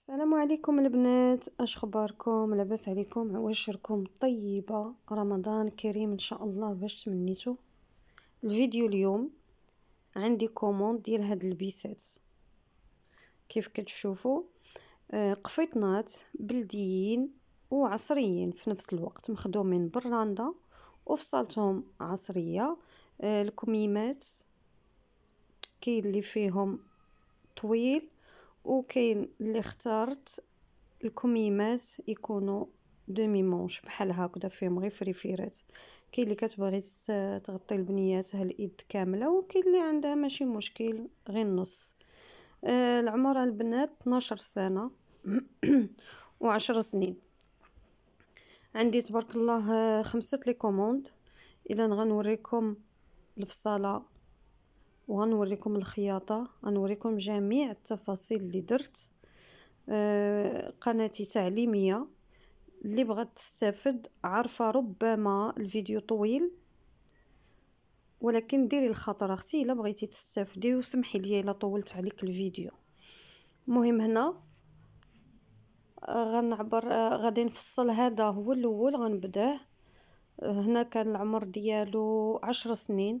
السلام عليكم البنات اش خباركم لاباس عليكم عواشركم طيبه رمضان كريم ان شاء الله باش تمنيتو الفيديو اليوم عندي كوموند ديال هاد البيسات كيف كتشوفوا آه قفيطنات بلديين وعصريين في نفس الوقت مخدومين براندا وفصلتهم عصريه آه، الكميمات كاين اللي فيهم طويل وكاين اللي اختارت الكميمات يكونوا دومي مونش بحال هكذا فيهم غير فريفيرات كاين اللي كتبغي تغطي لبنياتها اليد كامله وكاين اللي عندها ماشي مشكل غير النص آه العمر البنات 12 سنه عشر سنين عندي تبارك الله آه، خمسة لي كوموند اذا غنوريكم الفصاله وغنوريكم الخياطه غنوريكم جميع التفاصيل اللي درت آه قناتي تعليميه اللي بغات تستافد عارفه ربما الفيديو طويل ولكن ديري الخاطر اختي الا بغيتي تستافدي وسمحي لي الا طولت عليك الفيديو المهم هنا غنعبر غادي نفصل هذا هو الاول غنبداه هنا كان العمر ديالو عشر سنين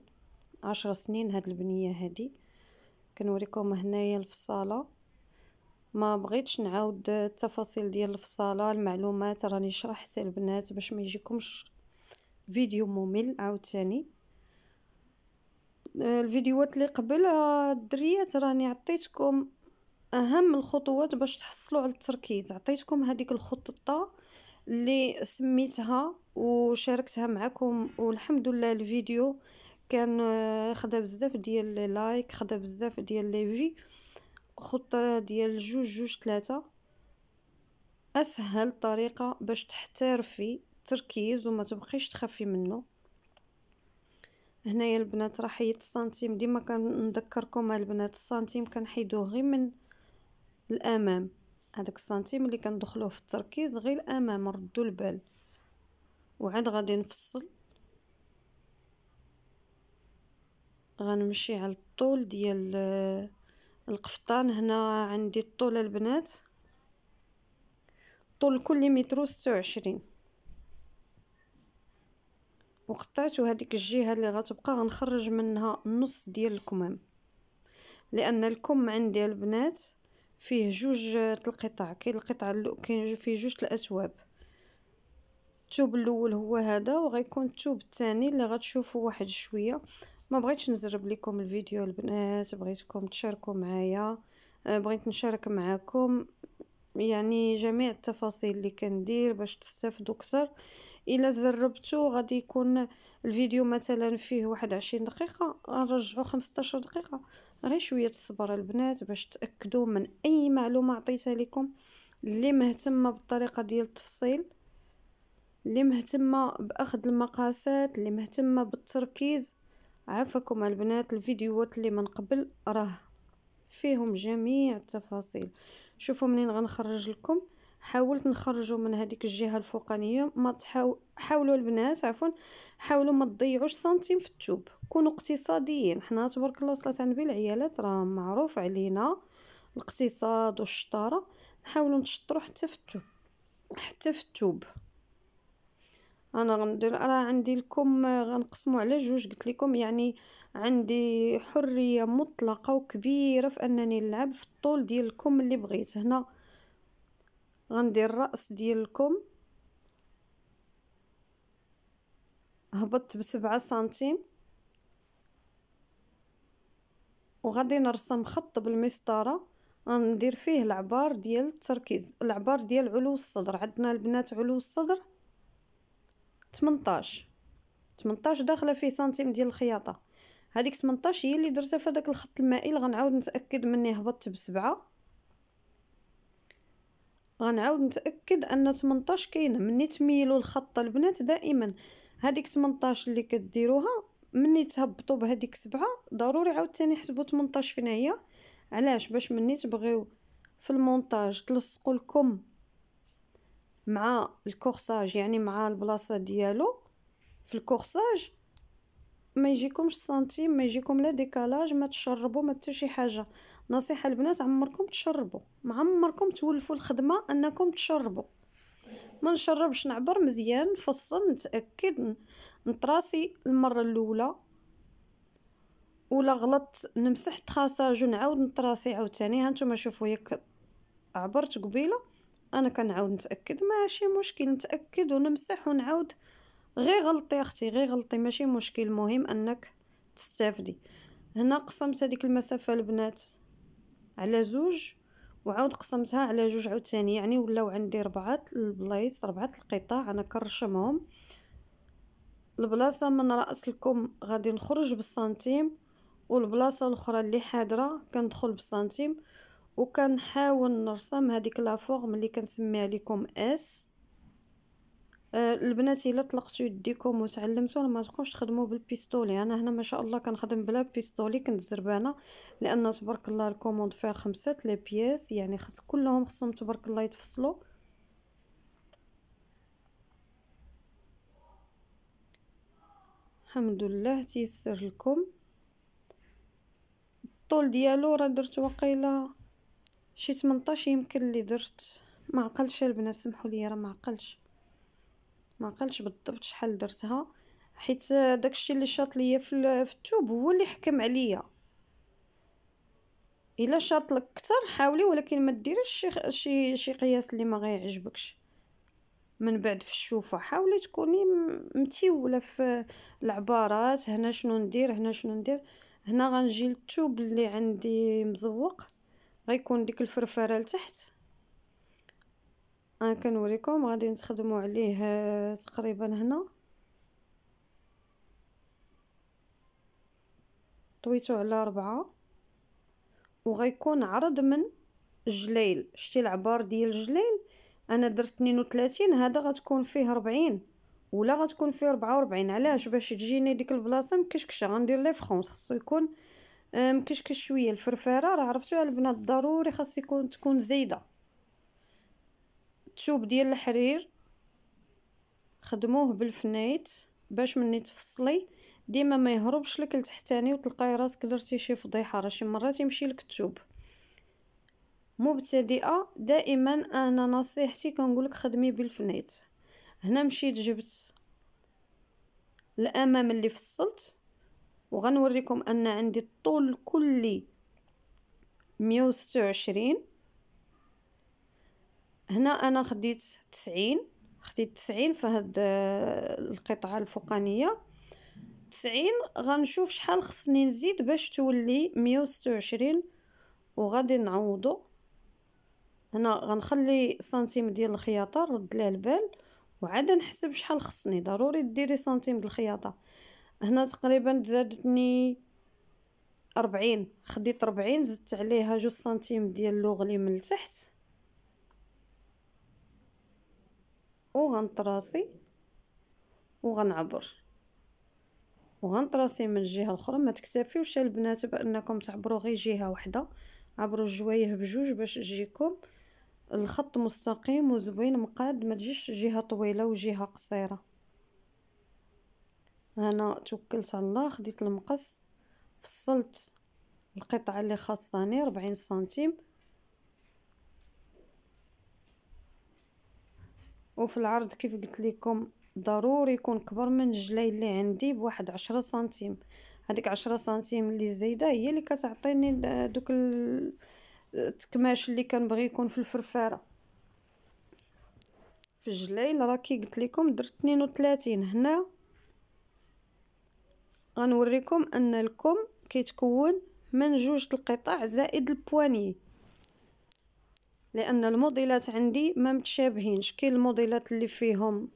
عشر سنين هاد البنيه هادي كنوريكم هنايا الفصاله ما بغيتش نعاود التفاصيل ديال الفصاله المعلومات راني شرحت البنات باش ما يجيكمش فيديو ممل عاوتاني آه، الفيديوهات اللي قبل آه، الدريات راني عطيتكم اهم الخطوات باش تحصلوا على التركيز عطيتكم هذيك الخطه اللي سميتها وشاركتها معكم والحمد لله الفيديو كان آه، خدا بزاف ديال لي لايك خدا بزاف ديال لي في خطة ديال جوج جوج ثلاثة اسهل طريقة باش تحترفي التركيز وما تبقيش تخافي منه هنايا البنات راه حيدت السنتيم ديما كنذكركم البنات السنتيم كنحيدوه غير من الامام هذاك السنتيم اللي كندخلوه في التركيز غير الامام ردوا البال وعاد غادي نفصل غنمشي على الطول ديال آه، القفطان هنا عندي الطول البنات طول كل متر ستة وعشرين وقطعت هذيك الجهه اللي غتبقى غنخرج منها النص ديال الكمام لان الكم عندي البنات فيه جوج آه، القطع كاين القطعه اللو كاين فيه جوج الاثواب التوب الاول هو هذا وغيكون التوب الثاني اللي غتشوفوا واحد شويه ما بغيتش نزرب لكم الفيديو البنات بغيتكم تشاركوا معايا أه، بغيت نشارك معاكم يعني جميع التفاصيل اللي كندير باش تستافدوا اكثر الا زربتو غادي يكون الفيديو مثلا فيه واحد عشرين دقيقه نرجعو 15 دقيقه غير شويه الصبر البنات باش تاكدوا من اي معلومه عطيتها لكم اللي مهتمه بالطريقه ديال التفصيل اللي مهتمه باخذ المقاسات اللي مهتمه بالتركيز عافاكم البنات الفيديوهات اللي من قبل راه فيهم جميع التفاصيل شوفوا منين غنخرج لكم حاولت نخرجوا من هذيك الجهه الفوقانيه ما تحاو... حاولوا البنات عفوا حاولوا ما تضيعوش سنتيم في التوب كونوا اقتصاديين حنا تبارك الله وصلت النبي العيالات راه معروف علينا الاقتصاد والشطاره نحاولوا نشطروا حتى في التوب حتى في التوب انا غندير راه عندي الكم غنقسمو على جوج قلت لكم يعني عندي حريه مطلقه وكبيره في انني نلعب في الطول ديال الكم اللي بغيت هنا غندير الراس ديال الكم هبطت بسبعة سنتيم وغادي نرسم خط بالمسطره غندير فيه العبار ديال التركيز العبار ديال علو الصدر عندنا البنات علو الصدر 18 18 داخله فيه سنتيم ديال الخياطه هذيك 18 هي اللي درتها في داك الخط المائي غنعاود نتاكد مني هبطت بسبعة غنعاود نتاكد ان 18 كاينه مني تميلوا الخط البنات دائما هذيك 18 اللي كديروها مني تهبطوا بهذيك سبعة ضروري عاوتاني حسبوا 18 فين هي علاش باش مني تبغيو في المونتاج تلصقوا لكم مع الكورساج يعني مع البلاصه ديالو في الكورساج ما يجيكمش سنتيم ما يجيكم لا ديكالاج ما تشربوا ما حتى شي حاجه نصيحه البنات عمركم تشربوا ما عمركم تولفوا الخدمه انكم تشربوا ما نشربش نعبر مزيان فصل نتاكد نطراسي المره الاولى ولا غلط نمسح تخاساج ونعاود نطراسي عاوتاني هانتوما شوفوا ياك عبرت قبيله انا كنعاود نتاكد ماشي مشكل نتاكد ونمسح ونعاود غير غلطي اختي غير غلطي ماشي مشكل المهم انك تستافدي هنا قسمت هذيك المسافه البنات على زوج وعاود قسمتها على جوج عاوتاني يعني ولاو عندي ربعه البلايص ربعه القطع انا كنرشمهم البلاصه من راس الكم غادي نخرج بالسنتيم والبلاصه الاخرى اللي حاضره كندخل بالسنتيم وكنحاول نرسم هذيك لا فورم اللي كنسميها لكم اس آه، البنات الا طلقتو يديكم وتعلمتو ما تبقاوش تخدموا بالبيستولي انا هنا ما شاء الله كنخدم بلا بيستولي كنت زربانه لان تبارك الله الكوموند فيها خمسه لي بياس يعني خص كلهم خصهم تبارك الله يتفصلوا الحمد لله تيسر لكم الطول ديالو راه درت وقيله شي 18 يمكن اللي درت ما عقلش البنات سمحوا لي راه ما عقلش ما عقلش بالضبط شحال درتها حيت داكشي اللي شاط ليا في الثوب هو اللي حكم عليا الا شاط لك كثر حاولي ولكن ما ديريش شي شي شي قياس اللي ما غيعجبكش من بعد في الشوفه حاولي تكوني متيوله في العبارات هنا شنو ندير هنا شنو ندير هنا غنجي للثوب اللي عندي مزوق غيكون ديك الفرفره لتحت انا كنوريكم غادي نخدموا عليه آه، تقريبا هنا طويتو على ربعة وغيكون عرض من الجليل شتي العبار ديال الجليل انا درت 32 هذا غتكون فيه 40 ولا غتكون فيه 44 علاش باش تجيني ديك البلاصه مكشكشه غندير لي فرونس خصو يكون مكشكش شويه الفرفاره راه عرفتوها البنات ضروري خاص يكون تكون زايده تشوب ديال الحرير خدموه بالفنيت باش مني تفصلي ديما ما يهربش لك لتحتاني وتلقاي راسك درتي شي فضيحه راه شي مرات يمشي لك التوب مبتدئه دائما انا نصيحتي كنقولك خدمي بالفنيت هنا مشيت جبت الامام اللي فصلت وغنوريكم ان عندي الطول كلي مية هنا انا خديت تسعين خديت تسعين في هاد آه، القطعه الفوقانيه تسعين غنشوف شحال خصني نزيد باش تولي مية وغادي نعوضو هنا غنخلي سنتيم ديال الخياطه رد ليه البال وعاد نحسب شحال خصني ضروري ديري سنتيم ديال الخياطه هنا تقريبا زادتني أربعين خديت ربعين زدت عليها جوج سنتيم ديال اللوغلي من التحت وغنطراسي وغنعبر وغنطراسي من الجهه الاخرى ما البنات بانكم تعبرو غي جهه وحدة عبرو الجوايه بجوج باش يجيكم الخط مستقيم وزوين مقاد ما تجيش جهه طويله وجهه قصيره هنا توكلت على الله خديت المقص فصلت القطعه اللي خاصاني 40 سنتيم وفي العرض كيف قلت لكم ضروري يكون كبر من الجلاي اللي عندي بواحد عشرة سنتيم هذيك عشرة سنتيم اللي زايده هي اللي كتعطيني دوك التكماش اللي كنبغي يكون في الفرفاره في الجلاي راه كي قلت لكم درت 32 هنا غنوريكم ان الكم كيتكون من جوج القطع زائد البواني لان الموديلات عندي ما متشابهينش كاين الموديلات اللي فيهم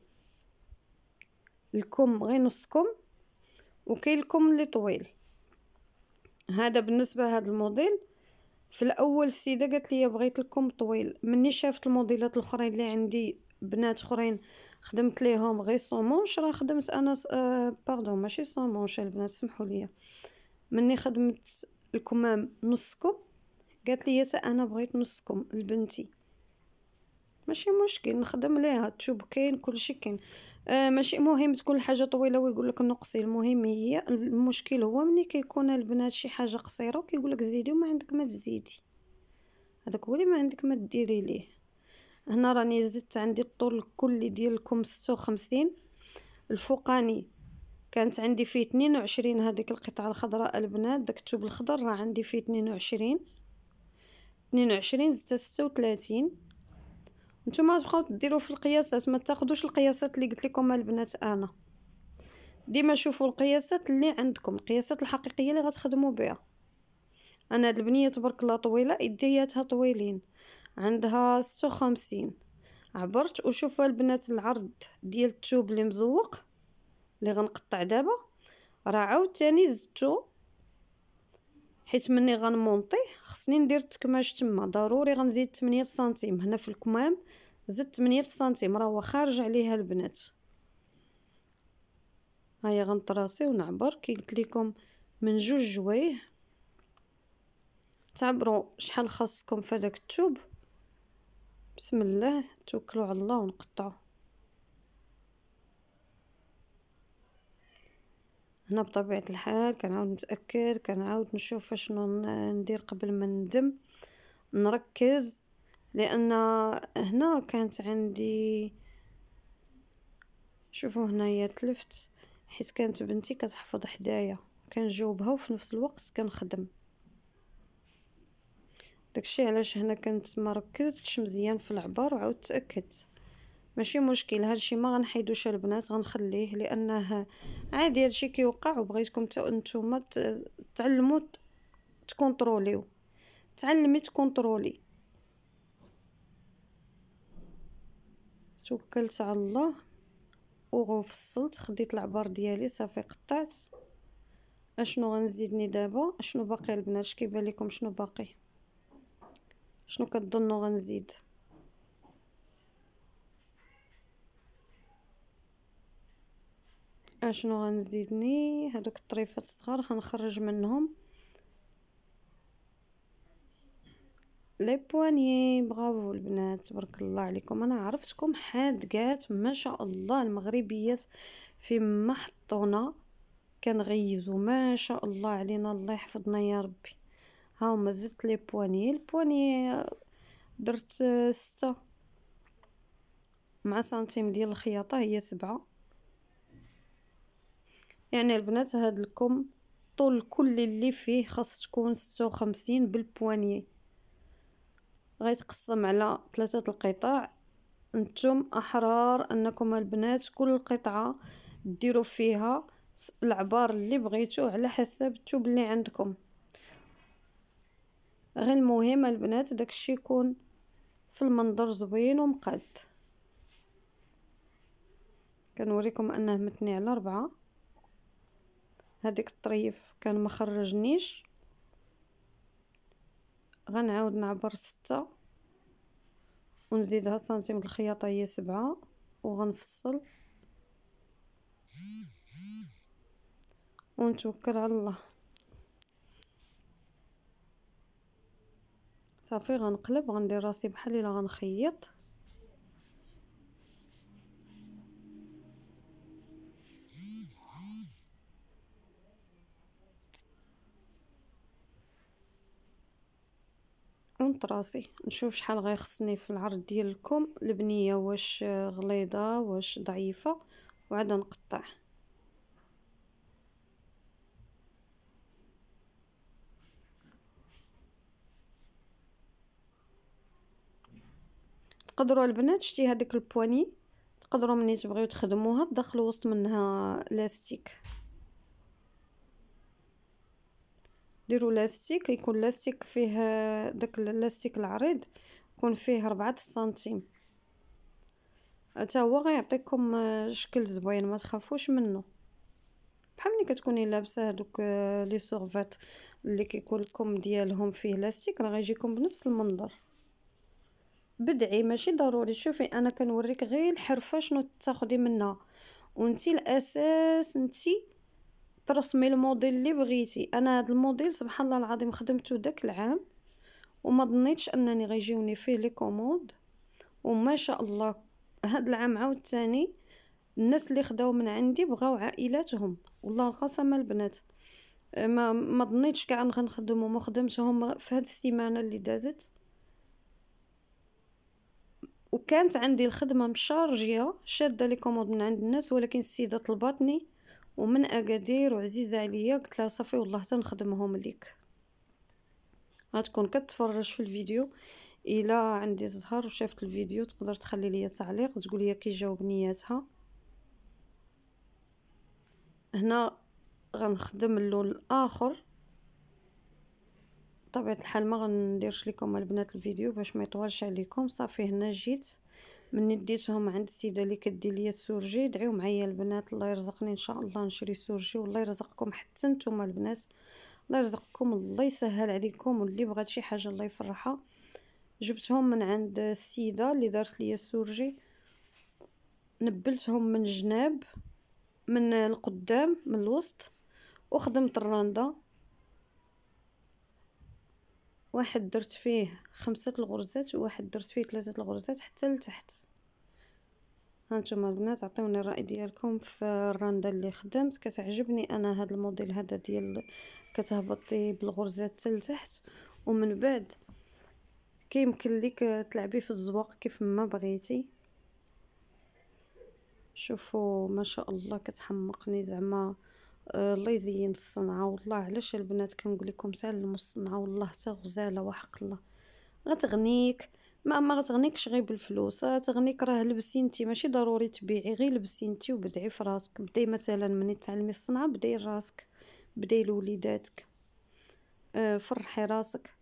الكم غير نص كم وكاين الكم اللي طويل هذا بالنسبه لهذا الموديل في الاول السيده قالت لي بغيت الكم طويل مني شافت الموديلات الاخرين اللي عندي بنات اخرين خدمت ليهم غير صومونش راه خدمت انا آه باردون ماشي صومونش البنات سمحوا لي مني خدمت الكمام نص كوب قالت لي حتى انا بغيت نص كوب لبنتي ماشي مشكل نخدم ليها تشوب كاين كلشي كاين آه ماشي مهم تكون الحاجه طويله ويقول لك نقصي المهم هي المشكل هو ملي كيكون البنات شي حاجه قصيره وكيقول لك زيدي وما عندك ما تزيدي هذاك هو اللي ما عندك ما ديري ليه هنا راني زدت عندي الطول الكلي ديالكم ستة وخمسين الفوقاني كانت عندي فيه 22 هذيك القطعه الخضراء البنات داك الثوب الخضر راه عندي فيه 22 22 زدت ستة نتوما تبقاو ديروا في القياسات ما تاخذوش القياسات اللي قلت لكم البنات انا ديما شوفوا القياسات اللي عندكم القياسات الحقيقيه اللي غتخدموا بها انا هاد البنيه تبارك الله طويله يدياتها طويلين عندها ستة وخمسين عبرت وشوفوا البنات العرض ديال التوب اللي مزوق اللي غنقطع دابا راه عاوتاني زدتو حيت مني غنمونطي خصني ندير التكماش تما ضروري غنزيد 8 سنتيم هنا في الكمام زدت 8 سنتيم راه هو خارج عليها البنات هيا غنطراسي ونعبر كي قلت لكم من جوج جوايه تعبروا شحال خاصكم في هذاك التوب بسم الله توكلوا على الله ونقطعوا هنا بطبيعه الحال كنعاود نتاكد كنعاود نشوف اشنو ندير قبل ما ندم نركز لان هنا كانت عندي شوفوا هنايا تلفت حيت كانت بنتي كتحفظ حدايا كنجاوبها وفي نفس الوقت كنخدم داكشي علاش هنا كنت ما ركزتش مزيان في العبار وعاود تاكدت ماشي مشكل هادشي ما غنحيدوش البنات غنخليه لانه عادي هادشي كيوقع وبغيتكم حتى نتوما تعلموا تكونتروليو تعلمي تكونترولي توكلت على الله وغفصلت خديت العبار ديالي صافي قطعت اشنو غنزيدني دابا اشنو باقي البنات كيبان لكم شنو باقي شنو كتظنوا غنزيد اشنو آه، غنزيدني هذوك الطريفات الصغار غنخرج منهم لي بواني برافو البنات تبارك الله عليكم انا عرفتكم حادقات ما شاء الله المغربيات في حطونا كنغيزو ما شاء الله علينا الله يحفظنا يا ربي ها هما زدت لي بواني البواني آه، درت آه، ستة مع سنتيم ديال الخياطة هي سبعة يعني البنات هاد الكم طول كل اللي فيه خاص تكون ستة وخمسين بالبواني غيتقسم على ثلاثة القطع انتم احرار انكم البنات كل قطعة ديروا فيها العبار اللي بغيتو على حسب التوب اللي عندكم غير المهم البنات داكشي يكون في المنظر زوين ومقاد كنوريكم انه متني على ربعة هاديك الطريف كان ما خرجنيش غنعاود نعبر ستة ونزيدها سنتيم الخياطة هي سبعة وغنفصل ونتوكل على الله صافي غنقلب غندير راسي بحال الا غنخيط راسي نشوف شحال غيخصني في العرض ديال الكم البنيه واش غليظه واش ضعيفه وعاد نقطع تقدروا البنات شتي هذاك البواني تقدروا مني تبغيو تخدموها تدخلوا وسط منها لاستيك ديروا لاستيك يكون لاستيك فيه داك اللاستيك العريض يكون فيه 4 سنتيم حتى هو غيعطيكم آه، شكل زوين ما تخافوش منه بحال ملي كتكوني لابسه هذوك آه، لي سورفات اللي كيكون لكم ديالهم فيه لاستيك راه غيجيكم بنفس المنظر بدعي ماشي ضروري شوفي انا كنوريك غير الحرفه شنو تاخدي منها وانتي الاساس انتي ترسمي الموديل اللي بغيتي انا هذا الموديل سبحان الله العظيم خدمته داك العام وما ظنيتش انني غيجيوني فيه لي كوموند وما شاء الله هاد العام عاوتاني الناس اللي خداو من عندي بغاو عائلاتهم والله القسم البنات ما ما ظنيتش كاع غنخدمهم وخدمتهم في هاد السيمانه اللي دازت وكانت عندي الخدمه مشارجيه شاده لي كوموند من عند الناس ولكن السيده طلباتني ومن اكادير وعزيزه عليا قلت لها صافي والله تنخدمهم ليك غتكون كتفرج في الفيديو الا عندي الزهر وشافت الفيديو تقدر تخلي لي تعليق تقول لي كي جاوب نياتها هنا غنخدم اللون الاخر بطبيعه الحال ما غنديرش لكم البنات الفيديو باش ما يطولش عليكم صافي هنا جيت مني ديتهم عند السيده اللي كدير ليا السورجي دعيو معايا البنات الله يرزقني ان شاء الله نشري سورجي والله يرزقكم حتى نتوما البنات الله يرزقكم الله يسهل عليكم واللي بغات شي حاجه الله يفرحها جبتهم من عند السيده اللي دارت ليا السورجي نبلتهم من جناب من القدام من الوسط وخدمت الراندا واحد درت فيه خمسة الغرزات وواحد درت فيه ثلاثة الغرزات حتى لتحت هانتوما البنات عطيوني الراي ديالكم في الرنده اللي خدمت كتعجبني انا هاد الموديل هذا ديال كتهبطي بالغرزات حتى لتحت ومن بعد كيمكن ليك تلعبي في الزواق كيف ما بغيتي شوفوا ما شاء الله كتحمقني زعما الله يزين الصنعه والله علاش البنات كنقول لكم سال الصنعه والله حتى غزاله وحق الله غتغنيك ما ما غتغنيكش غير بالفلوس تغنيك راه لبسي انت ماشي ضروري تبيعي غير لبسي انت وبدعي في راسك بداي مثلا مني تعلمي الصنعه بداي راسك بداي لوليداتك آه، فرحي راسك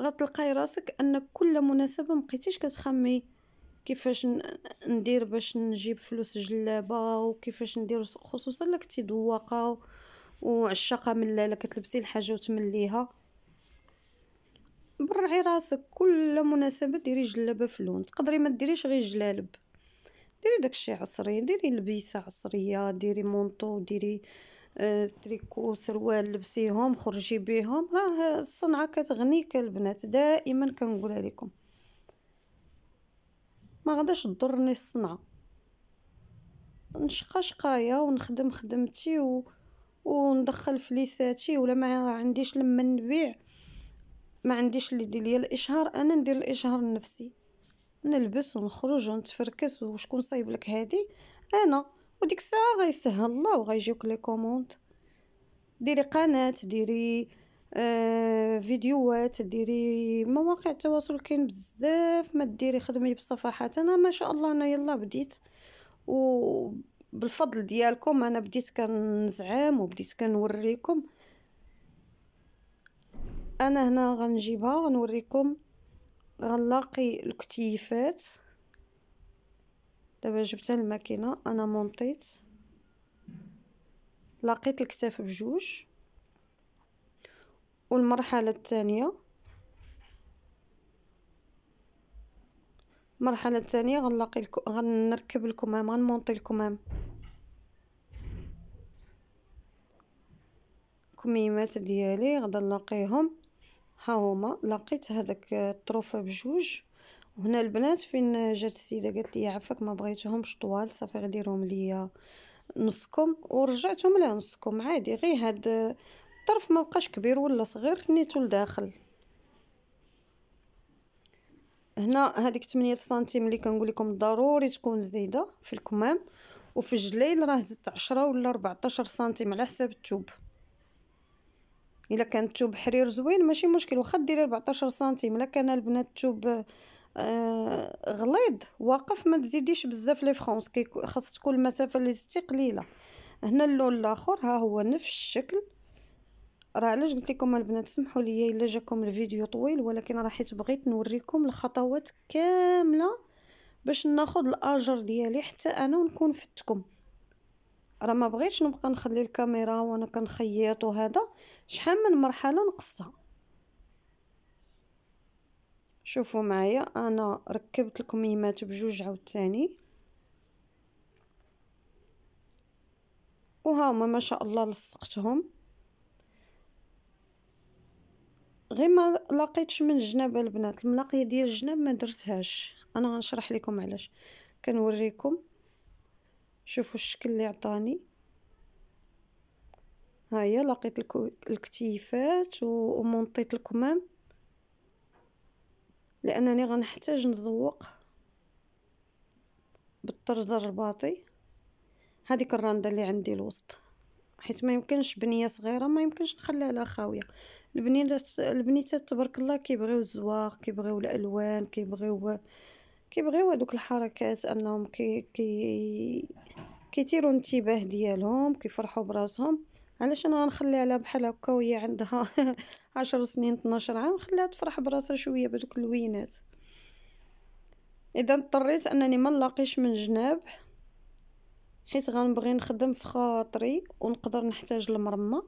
غتلقاي راسك انك كل مناسبه مبقيتيش كتخمي كيفاش ندير باش نجيب فلوس جلابه وكيفاش ندير خصوصا لك تذواقه وعشاقه من لا كتلبسي الحاجه وتمليها برعي راسك كل مناسبه ديري جلابه في اللون تقدري ما ديريش غير جلالب ديري داكشي عصري ديري لبيسه عصريه ديري مونطو ديري آه، تريكو سروال لبسيهم خرجي بيهم راه الصنعه كتغنيك البنات دائما كنقولها لكم ما غاداش تضرني الصنعه نشقى شقايا ونخدم خدمتي و... وندخل فليساتي ولا ما عنديش لما نبيع ما عنديش اللي يدير ليا الاشهار انا ندير الاشهار لنفسي نلبس ونخرج ونتفركس وشكون صايب لك هادي انا وديك الساعه غيسهل الله وغيجيوك لي كوموند ديري قناه ديري آه، فيديوهات ديري مواقع التواصل كاين بزاف ما ديري خدمي بصفحات انا ما شاء الله انا يلا بديت وبالفضل ديالكم انا بديت كنزعم وبديت كنوريكم انا هنا غنجيبها غنوريكم غنلاقي الكتيفات دابا جبتها الماكينه انا مونطيت لقيت الكتاف بجوج والمرحلة الثانية المرحلة الثانية غنلاقي غنركب الكمام غنمونطي الكمام الكميمات ديالي غدا نلاقيهم ها هما لقيت هذاك الطروفه بجوج وهنا البنات فين جات السيده قالت لي عفاك ما بغيتهمش طوال صافي غديرهم ليا نصكم ورجعتهم لها نصكم عادي غير هاد الطرف ما بقاش كبير ولا صغير ثنيتو لداخل هنا هذيك 8 سنتيم اللي كنقول لكم ضروري تكون زايده في الكمام وفي الجليل راه زدت 10 ولا 14 سنتيم على حساب الثوب الا كان الثوب حرير زوين ماشي مشكل واخا ديري 14 سنتيم الا كان البنات الثوب آه غليظ واقف ما تزيديش بزاف لي فرونس خاص تكون المسافه اللي زدتي قليله هنا اللون الاخر ها هو نفس الشكل راه علاش قلت لكم البنات سمحوا لي الا جاكم الفيديو طويل ولكن راه حيت بغيت نوريكم الخطوات كامله باش ناخذ الاجر ديالي حتى انا ونكون فتكم راه ما بغيتش نبقى نخلي الكاميرا وانا كنخيط وهذا شحال من مرحله نقصها شوفوا معايا انا ركبت الكميمات بجوج عاوتاني وها هما ما شاء الله لصقتهم غير ما لقيتش من الجناب البنات الملاقيه ديال الجناب ما درتهاش انا غنشرح لكم علاش كنوريكم شوفوا الشكل اللي عطاني ها هي لقيت الكتيفات ومنطيت الكمام لانني غنحتاج نزوق بالطرز الرباطي هذيك الرنده اللي عندي الوسط حيت ما يمكنش بنيه صغيره ما يمكنش نخليها لها خاويه البنيتات البنيتات تبارك الله كيبغيو الزواق كيبغيو الالوان كيبغيو كيبغيو هذوك الحركات انهم كي كي كيثيروا انتباه ديالهم كيفرحوا براسهم علاش انا غنخليها لها بحال هكا وهي عندها عشر سنين 12 عام خليها تفرح براسها شويه بدوك اللوينات اذا اضطريت انني ما نلاقيش من جناب حيت غنبغي نخدم في خاطري ونقدر نحتاج المرمه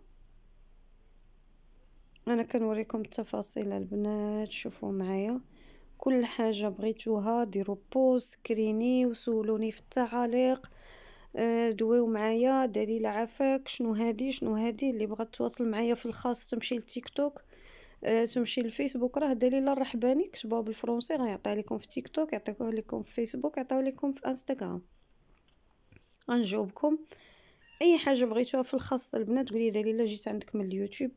انا كنوريكم التفاصيل البنات شوفوا معايا كل حاجه بغيتوها ديروا بوز سكريني وسولوني في التعاليق آه، دويو معايا دليل عافاك شنو هادي شنو هادي اللي بغات تواصل معايا في الخاص تمشي لتيك توك آه، تمشي لفيسبوك راه دليل الرحباني كتبوها بالفرونسي غيعطيها لكم في تيك توك يعطيوه لكم في فيسبوك يعطيوه لكم في انستغرام غنجاوبكم اي حاجه بغيتوها في الخاص البنات قولي دليل جيت عندك من اليوتيوب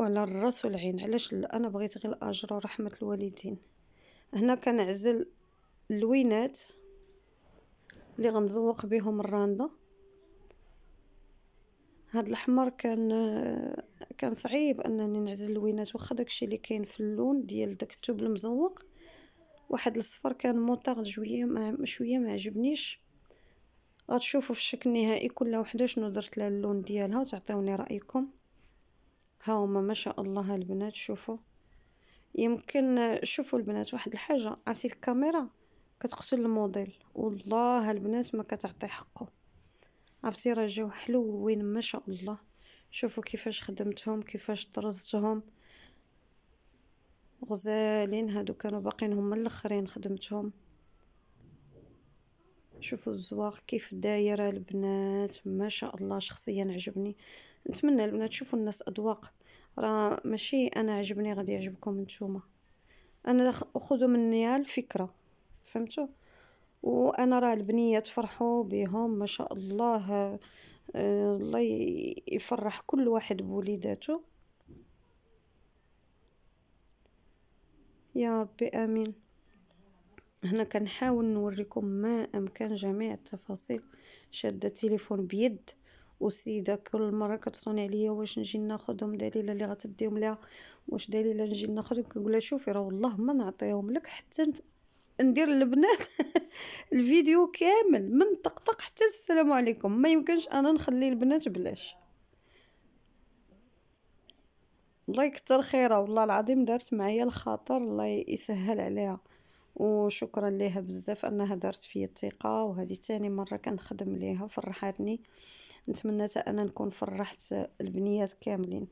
ولا الراس والعين علاش لا انا بغيت غير الاجر ورحمه الوالدين هنا كنعزل اللوينات اللي غنزوق بهم الرانده هاد الاحمر كان كان صعيب انني نعزل اللوينات واخا داكشي اللي كاين في اللون ديال داك الثوب المزوق واحد الصفر كان موطاغ شويه ما شويه ما عجبنيش غتشوفوا في الشكل النهائي كل وحده شنو درت لها اللون ديالها وتعطيوني رايكم هما ما شاء الله البنات شوفوا يمكن شوفوا البنات واحد الحاجه عرفتي الكاميرا كتقتل الموديل والله البنات ما كتعطي حقه عرفتي راه جاو حلوين ما شاء الله شوفوا كيفاش خدمتهم كيفاش طرزتهم غزالين هادو كانوا باقيين هما الاخرين خدمتهم شوفوا الزواق كيف دايره البنات ما شاء الله شخصيا عجبني نتمنى البنات تشوفوا الناس اذواق راه ماشي انا عجبني غادي يعجبكم نتوما انا اخذوا مني الفكره فهمتوا وانا راه البنيه تفرحوا بهم ما شاء الله آه، الله يفرح كل واحد بوليداتو يا ربي امين هنا كنحاول نوريكم ما امكن جميع التفاصيل شاده التليفون بيد وسيده كل مره كتصوني عليا واش نجي ناخذهم دليله اللي غتديهم ليها واش دليله نجي ناخذهم كنقول لها شوفي راه والله ما نعطيهم لك حتى ندير البنات الفيديو كامل من طقطق حتى السلام عليكم ما يمكنش انا نخلي البنات بلاش الله يكثر خيرها والله العظيم دارت معايا الخاطر الله يسهل عليها وشكرا ليها بزاف انها دارت فيا الثقه وهذه ثاني مره كنخدم ليها فرحاتني نتمنى ان نكون فرحت البنيات كاملين